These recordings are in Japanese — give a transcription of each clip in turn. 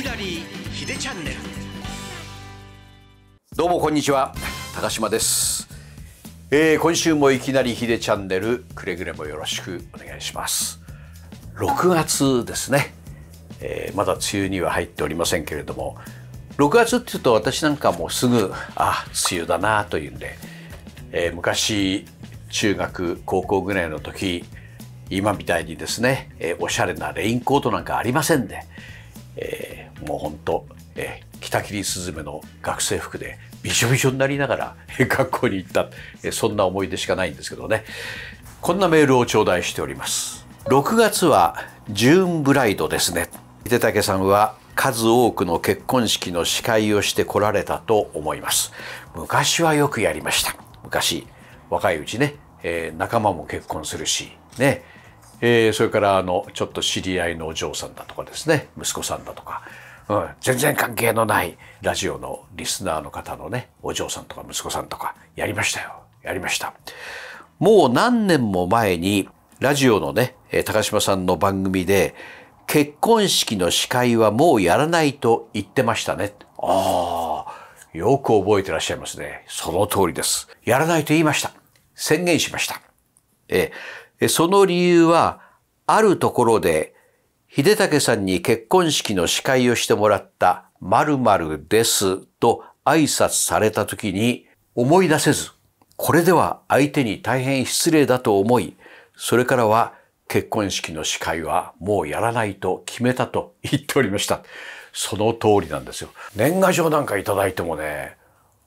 きだりひでチャンネルどうもこんにちは高島です、えー、今週もいきなりひでチャンネルくれぐれもよろしくお願いします6月ですね、えー、まだ梅雨には入っておりませんけれども6月っていうと私なんかもうすぐあ梅雨だなというんで、えー、昔中学高校ぐらいの時今みたいにですね、えー、おしゃれなレインコートなんかありませんで、えもうほんと、えー、北桐雀の学生服でびしょびしょになりながら学校に行った、そんな思い出しかないんですけどねこんなメールを頂戴しております6月はジューンブライドですね手武さんは数多くの結婚式の司会をしてこられたと思います昔はよくやりました昔若いうちね、えー、仲間も結婚するしねえー、それからあのちょっと知り合いのお嬢さんだとかですね息子さんだとかうん、全然関係のないラジオのリスナーの方のねお嬢さんとか息子さんとかやりましたよやりましたもう何年も前にラジオのね高島さんの番組で結婚式の司会はもうやらないと言ってましたねああよく覚えてらっしゃいますねその通りですやらないと言いました宣言しましたえその理由はあるところで秀武さんに結婚式の司会をしてもらった〇〇ですと挨拶された時に思い出せず、これでは相手に大変失礼だと思い、それからは結婚式の司会はもうやらないと決めたと言っておりました。その通りなんですよ。年賀状なんかいただいてもね、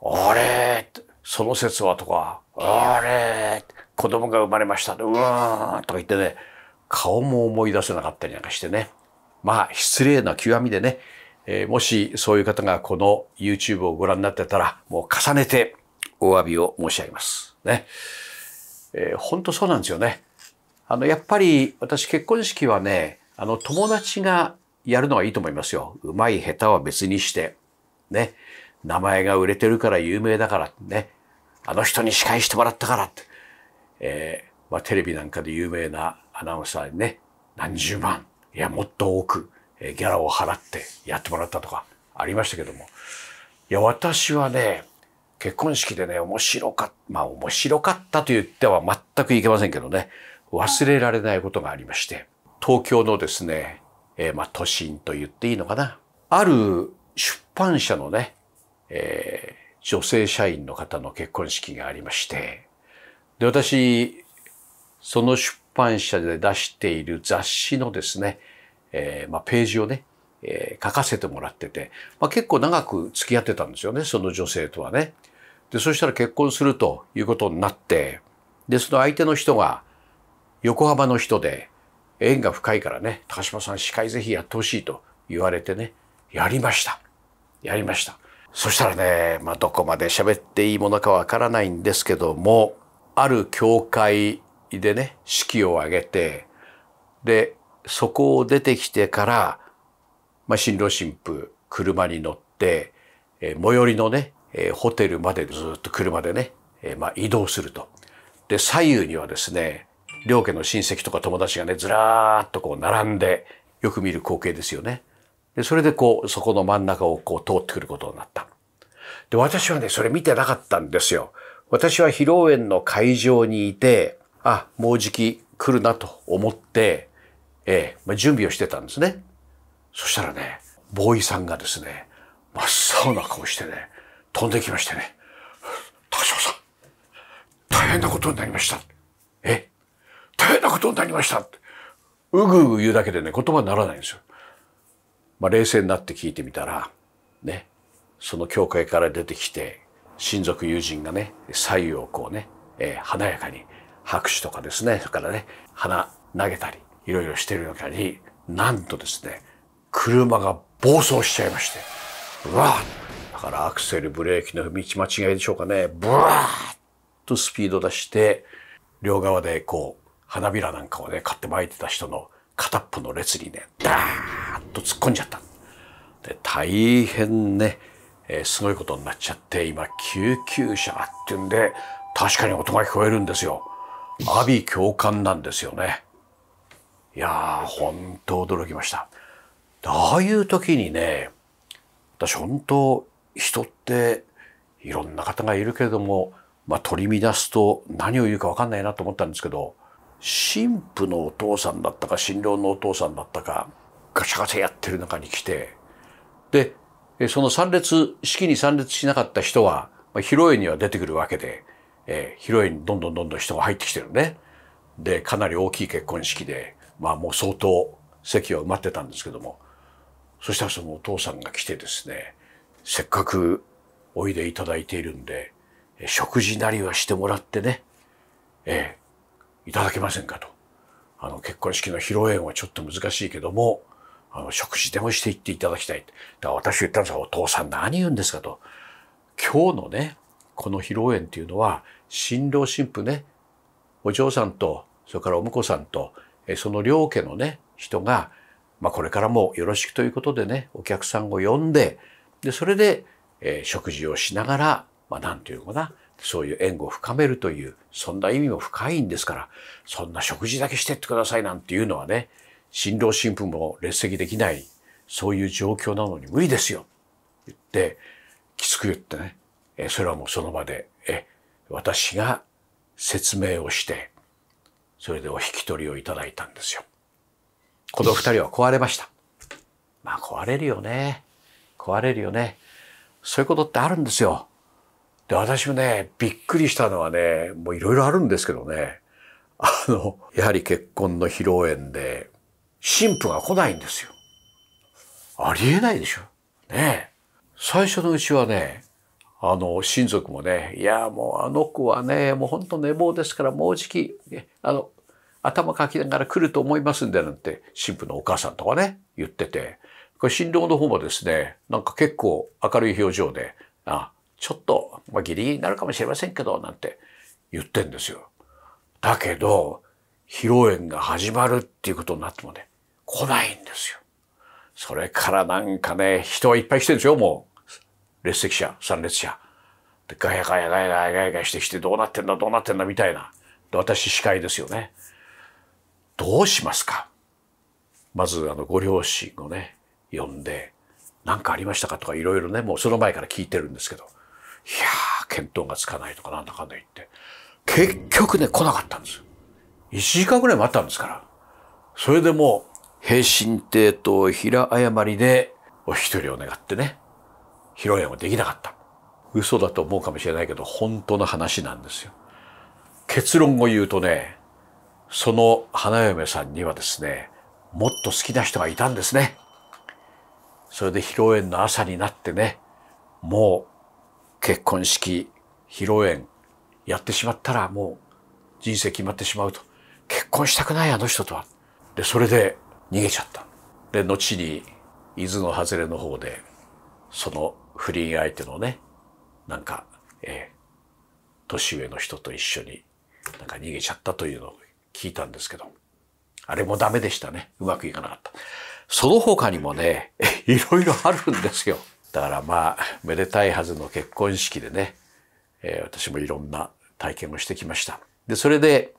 あれその説はとか、あれ子供が生まれました。うーんとか言ってね、顔も思い出せなかったりなんかしてね。まあ、失礼な極みでね、えー、もしそういう方がこの YouTube をご覧になってたら、もう重ねてお詫びを申し上げます。ね。えー、本当そうなんですよね。あの、やっぱり私結婚式はね、あの、友達がやるのはいいと思いますよ。うまい下手は別にして。ね。名前が売れてるから有名だからね。あの人に司会してもらったからって。えまあ、テレビなんかで有名なアナウンサーにね、何十万、いや、もっと多く、えギャラを払ってやってもらったとかありましたけども。いや、私はね、結婚式でね、面白かった、まあ面白かったと言っては全くいけませんけどね、忘れられないことがありまして、東京のですね、えー、まあ都心と言っていいのかな、ある出版社のね、えー、女性社員の方の結婚式がありまして、で、私、その出版社で出している雑誌のですね、えー、まあ、ページをね、えー、書かせてもらってて、まあ、結構長く付き合ってたんですよね、その女性とはね。で、そしたら結婚するということになって、で、その相手の人が横浜の人で、縁が深いからね、高島さん司会ぜひやってほしいと言われてね、やりました。やりました。そしたらね、まあ、どこまで喋っていいものかわからないんですけども、ある教会でね式を挙げてでそこを出てきてから、まあ、新郎新婦車に乗って、えー、最寄りのね、えー、ホテルまでずっと車でね、えー、まあ、移動すると。で左右にはですね両家の親戚とか友達がねずらーっとこう並んでよく見る光景ですよね。でそれでこうそこの真ん中をこう通ってくることになった。で私はねそれ見てなかったんですよ。私は披露宴の会場にいてあ、もうじき来るなと思って、ええ、まあ、準備をしてたんですね。そしたらね、ボーイさんがですね、真っ青な顔してね、飛んできましてね、高島さん、大変なことになりました。え大変なことになりましたうぐうぐ言うだけでね、言葉にならないんですよ。まあ、冷静になって聞いてみたら、ね、その教会から出てきて、親族友人がね、左右をこうね、えー、華やかに拍手とかですね、それからね、花投げたり、いろいろしてる中に、なんとですね、車が暴走しちゃいまして、うわーだからアクセル、ブレーキの道間違いでしょうかね、ブワーッとスピード出して、両側でこう、花びらなんかをね、買って巻いてた人の片っぽの列にね、ダーッと突っ込んじゃった。で、大変ね、えー、すごいことになっちゃって、今、救急車っていうんで、確かに音が聞こえるんですよ。阿鼻教官なんですよね。いやー、本当驚きました。ああいう時にね、私本当、人っていろんな方がいるけれども、まあ、取り乱すと何を言うかわかんないなと思ったんですけど、神父のお父さんだったか、新郎のお父さんだったか、ガチャガチャやってる中に来て、で、その参列、式に参列しなかった人は、まあ、披露宴には出てくるわけで、えー、広宴にどんどんどんどん人が入ってきてるね。で、かなり大きい結婚式で、まあもう相当席は埋まってたんですけども、そしたらそのお父さんが来てですね、せっかくおいでいただいているんで、食事なりはしてもらってね、えー、いただけませんかと。あの、結婚式の披露宴はちょっと難しいけども、あの、食事でもしていっていただきたい。だから私言ったんですが、お父さん何言うんですかと。今日のね、この披露宴っていうのは、新郎新婦ね、お嬢さんと、それからお婿さんと、その両家のね、人が、まあ、これからもよろしくということでね、お客さんを呼んで、で、それで、えー、食事をしながら、まあ、なんていうのかな、そういう縁を深めるという、そんな意味も深いんですから、そんな食事だけしてってくださいなんていうのはね、新郎新婦も列席できない、そういう状況なのに無理ですよ。言って、きつく言ってね、えー、それはもうその場で私が説明をして、それでお引き取りをいただいたんですよ。この二人は壊れました。まあ壊れるよね。壊れるよね。そういうことってあるんですよ。で、私もね、びっくりしたのはね、もういろいろあるんですけどね。あの、やはり結婚の披露宴で、新婦が来ないんですよ。ありえないでしょ。ねえ。最初のうちはね、あの、親族もね、いや、もうあの子はね、もう本当寝坊ですから、もうじき、ね、あの、頭かきながら来ると思いますんで、なんて、神父のお母さんとかね、言ってて、これ新郎の方もですね、なんか結構明るい表情で、あ、ちょっと、まあ、ギリギリになるかもしれませんけど、なんて言ってんですよ。だけど、披露宴が始まるっていうことになってもね、来ないんですよ。それからなんかね、人はいっぱい来てるんですよ、もう。列席者参列者でガヤガヤガヤガヤガヤガヤしてきてどうなってんだどうなってんだみたいな私司会ですよねどうしますかまずあのご両親をね呼んで何かありましたかとかいろいろねもうその前から聞いてるんですけどいやー検討がつかないとかなんだかんだ言って結局ね来なかったんです1時間ぐらい待ったんですからそれでもう平身帝と平誤りでお一人を願ってね披露宴はできなかった。嘘だと思うかもしれないけど、本当の話なんですよ。結論を言うとね、その花嫁さんにはですね、もっと好きな人がいたんですね。それで披露宴の朝になってね、もう結婚式、披露宴やってしまったらもう人生決まってしまうと。結婚したくないあの人とは。で、それで逃げちゃった。で、後に伊豆の外れの方で、その不倫相手のね、なんか、えー、年上の人と一緒になんか逃げちゃったというのを聞いたんですけど、あれもダメでしたね。うまくいかなかった。その他にもね、いろいろあるんですよ。だからまあ、めでたいはずの結婚式でね、えー、私もいろんな体験をしてきました。で、それで、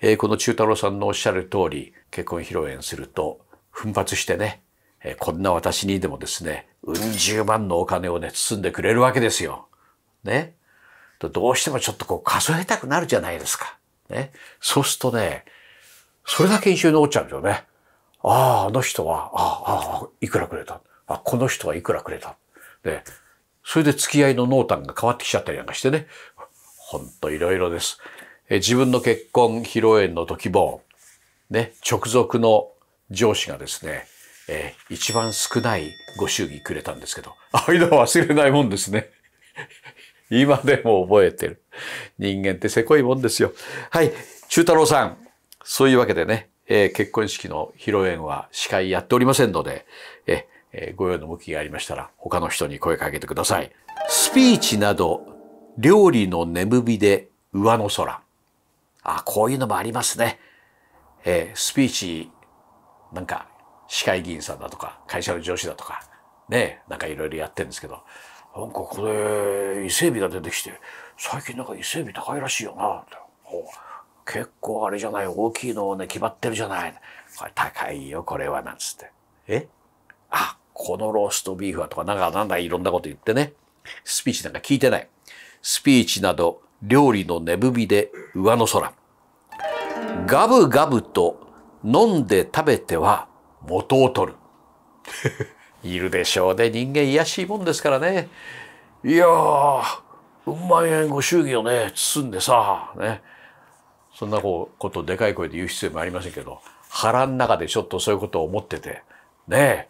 えー、この中太郎さんのおっしゃる通り、結婚披露宴すると奮発してね、えこんな私にでもですね、うん十万のお金をね、包んでくれるわけですよ。ね。どうしてもちょっとこう数えたくなるじゃないですか。ね。そうするとね、それだけ印象に残っちゃうんですよね。ああ、あの人は、ああ、いくらくれた。あ、この人はいくらくれた。で、それで付き合いの濃淡が変わってきちゃったりなんかしてね。ほんといろいろです。え自分の結婚披露宴の時も、ね、直属の上司がですね、えー、一番少ないご祝儀くれたんですけど、ああいうのは忘れないもんですね。今でも覚えてる。人間ってせこいもんですよ。はい。中太郎さん。そういうわけでね、えー、結婚式の披露宴は司会やっておりませんので、ええー、ご用の向きがありましたら、他の人に声かけてください。スピーチなど、料理の眠火で上の空。あ、こういうのもありますね。えー、スピーチ、なんか、司会議員さんだとか、会社の上司だとか、ね、なんかいろいろやってるんですけど、なんかこれ、伊勢海老が出てきて、最近なんか伊勢海老高いらしいよな、結構あれじゃない、大きいのをね、決まってるじゃない。これ高いよ、これは、なんつって。えあ、このローストビーフはとか、なんかなんだいろんなこと言ってね。スピーチなんか聞いてない。スピーチなど、料理の寝踏みで上の空。ガブガブと飲んで食べては元を取る。いるでしょうね。人間癒しいもんですからね。いやー、うん万円ご祝儀をね、包んでさ、ね。そんなことをでかい声で言う必要もありませんけど、腹ん中でちょっとそういうことを思ってて、ね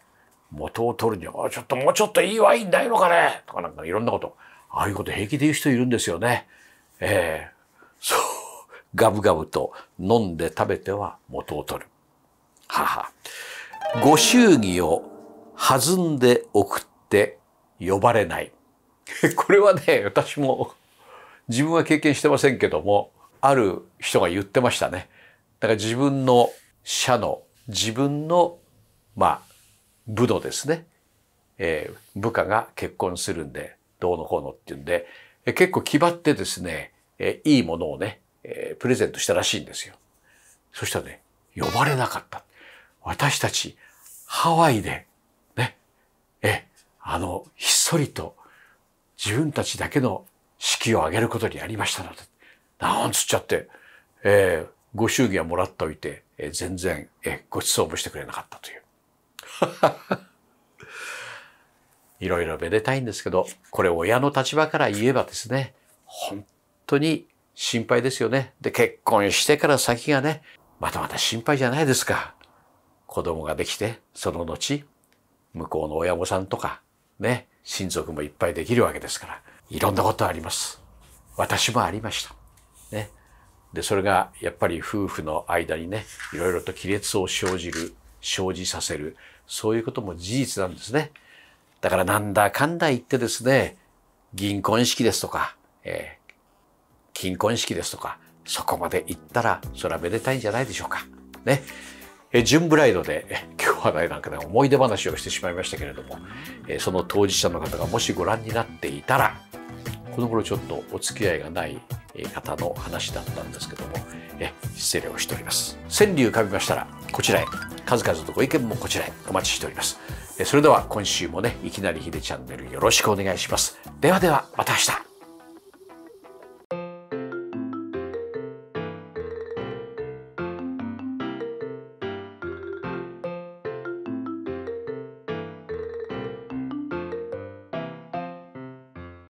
元を取るには、ちょっともうちょっといいワインないのかねとかなんかいろんなこと、ああいうこと平気で言う人いるんですよね。ええー、そう、ガブガブと飲んで食べては元を取る。はは。ご祝儀を弾んで送って呼ばれない。これはね、私も自分は経験してませんけども、ある人が言ってましたね。だから自分の社の、自分の、まあ、部のですね、えー、部下が結婚するんで、どうのこうのっていうんで、え結構気張ってですね、えいいものをね、えー、プレゼントしたらしいんですよ。そしたらね、呼ばれなかった。私たち、ハワイで、ね、え、あの、ひっそりと自分たちだけの式を挙げることにありましたので、なんつっちゃって、えー、ご祝儀はもらっておいて、えー、全然、えー、ご馳走もしてくれなかったという。いろいろめでたいんですけど、これ親の立場から言えばですね、本当に心配ですよね。で、結婚してから先がね、またまた心配じゃないですか。子供ができて、その後、向こうの親御さんとか、ね、親族もいっぱいできるわけですから、いろんなことあります。私もありました。ね。で、それがやっぱり夫婦の間にね、いろいろと亀裂を生じる、生じさせる、そういうことも事実なんですね。だからなんだかんだ言ってですね、銀婚式ですとか、えー、金婚式ですとか、そこまで行ったら、それはめでたいんじゃないでしょうか。ね。えジュンブライドで今日はねなんかね思い出話をしてしまいましたけれども、えその当事者の方がもしご覧になっていたらこの頃ちょっとお付き合いがない方の話だったんですけどもえ失礼をしております川柳浮かびましたらこちらへ数々のご意見もこちらへお待ちしておりますそれでは今週もねいきなりひでチャンネルよろしくお願いしますではではまた明日